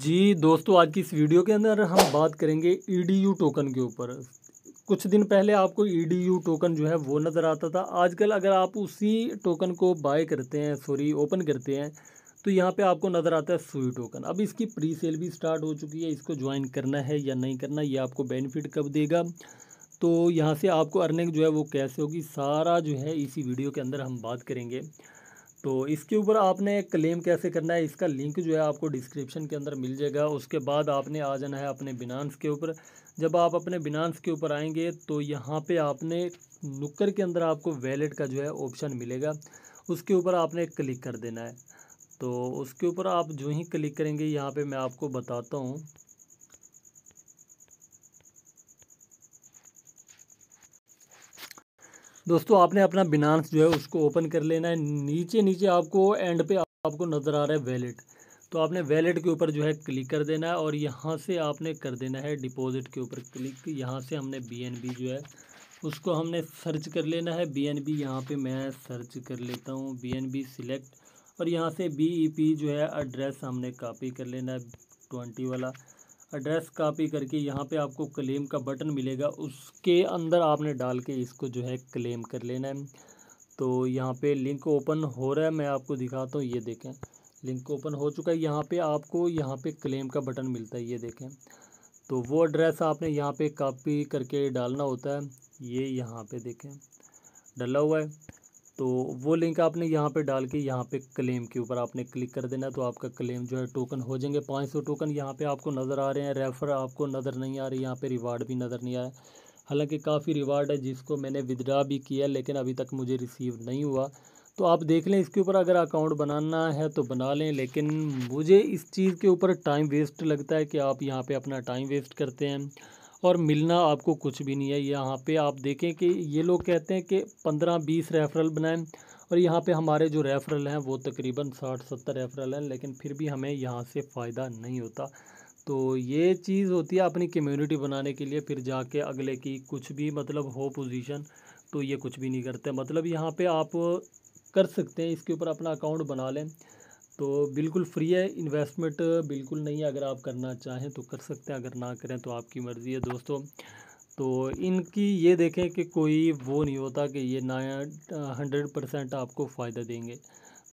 जी दोस्तों आज की इस वीडियो के अंदर हम बात करेंगे ई e टोकन के ऊपर कुछ दिन पहले आपको ई e टोकन जो है वो नज़र आता था आजकल अगर आप उसी टोकन को बाय करते हैं सॉरी ओपन करते हैं तो यहाँ पे आपको नज़र आता है सुई टोकन अब इसकी प्री सेल भी स्टार्ट हो चुकी है इसको ज्वाइन करना है या नहीं करना ये आपको बेनिफिट कब देगा तो यहाँ से आपको अर्निंग जो है वो कैसे होगी सारा जो है इसी वीडियो के अंदर हम बात करेंगे तो इसके ऊपर आपने क्लेम कैसे करना है इसका लिंक जो है आपको डिस्क्रिप्शन के अंदर मिल जाएगा उसके बाद आपने आ जाना है अपने बिनांस के ऊपर जब आप अपने बिनांस के ऊपर आएंगे तो यहाँ पे आपने नुक्कर के अंदर आपको वैलेट का जो है ऑप्शन मिलेगा उसके ऊपर आपने क्लिक कर देना है तो उसके ऊपर आप जो ही क्लिक करेंगे यहाँ पर मैं आपको बताता हूँ दोस्तों आपने अपना बिनांस जो है उसको ओपन कर लेना है नीचे नीचे आपको एंड पे आपको नज़र आ रहा है वैलेट तो आपने वैलेट के ऊपर जो है क्लिक कर देना है और यहाँ से आपने कर देना है डिपॉजिट के ऊपर क्लिक यहाँ से हमने बी जो है उसको हमने सर्च कर लेना है बी एन बी यहाँ पर मैं सर्च कर लेता हूँ बी एन बी सिलेक्ट और यहाँ से बी ई पी जो है एड्रेस हमने कापी कर लेना है ट्वेंटी वाला एड्रेस कॉपी करके यहाँ पे आपको क्लेम का बटन मिलेगा उसके अंदर आपने डाल के इसको जो है क्लेम कर लेना है तो यहाँ पे लिंक ओपन हो रहा है मैं आपको दिखाता हूँ ये देखें लिंक ओपन हो चुका है यहाँ पे आपको यहाँ पे क्लेम का बटन मिलता है ये देखें तो वो एड्रेस आपने यहाँ पे कॉपी करके डालना होता है ये यहाँ पे देखें डला हुआ है तो वो लिंक आपने यहाँ पे डाल के यहाँ पे क्लेम के ऊपर आपने क्लिक कर देना तो आपका क्लेम जो है टोकन हो जाएंगे पाँच सौ टोकन यहाँ पे आपको नज़र आ रहे हैं रेफ़र आपको नज़र नहीं आ रही यहाँ पे रिवार्ड भी नज़र नहीं आया हालांकि काफ़ी रिवार्ड है जिसको मैंने विदड्रा भी किया लेकिन अभी तक मुझे रिसीव नहीं हुआ तो आप देख लें इसके ऊपर अगर अकाउंट बनाना है तो बना लें लेकिन मुझे इस चीज़ के ऊपर टाइम वेस्ट लगता है कि आप यहाँ पर अपना टाइम वेस्ट करते हैं और मिलना आपको कुछ भी नहीं है यहाँ पे आप देखें कि ये लोग कहते हैं कि पंद्रह बीस रेफरल बनाएं और यहाँ पे हमारे जो रेफरल हैं वो तकरीबन साठ सत्तर रेफरल हैं लेकिन फिर भी हमें यहाँ से फ़ायदा नहीं होता तो ये चीज़ होती है अपनी कम्यूनिटी बनाने के लिए फिर जाके अगले की कुछ भी मतलब हो पोजिशन तो ये कुछ भी नहीं करते मतलब यहाँ पर आप कर सकते हैं इसके ऊपर अपना अकाउंट बना लें तो बिल्कुल फ्री है इन्वेस्टमेंट बिल्कुल नहीं है अगर आप करना चाहें तो कर सकते हैं अगर ना करें तो आपकी मर्ज़ी है दोस्तों तो इनकी ये देखें कि कोई वो नहीं होता कि ये ना हंड्रेड परसेंट आपको फ़ायदा देंगे